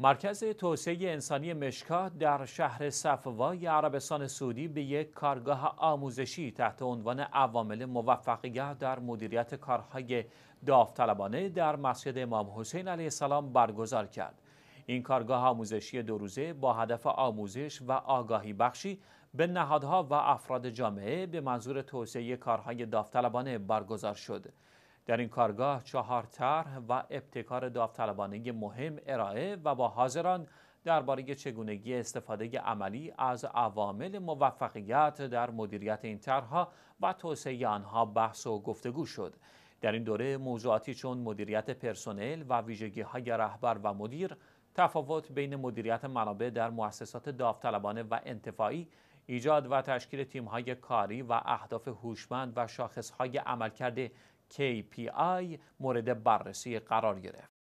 مرکز توسعه انسانی مشکا در شهر صفوای عربستان سعودی به یک کارگاه آموزشی تحت عنوان عوامل موفقیت در مدیریت کارهای داوطلبانه در مسجد امام حسین علیه السلام برگزار کرد. این کارگاه آموزشی دو روزه با هدف آموزش و آگاهی بخشی به نهادها و افراد جامعه به منظور توسعه کارهای داوطلبانه برگزار شد. در این کارگاه چهار طرح و ابتکار داوطلبانه مهم ارائه و با حاضران درباره چگونگی استفاده عملی از عوامل موفقیت در مدیریت این طرحها و توسعه آنها بحث و گفتگو شد در این دوره موضوعاتی چون مدیریت پرسنل و ویژگی های رهبر و مدیر تفاوت بین مدیریت منابع در مؤسسات داوطلبانه و انتفاعی ایجاد و تشکیل تیم‌های کاری و اهداف هوشمند و شاخص‌های عملکرد KPI مورد بررسی قرار گرفت.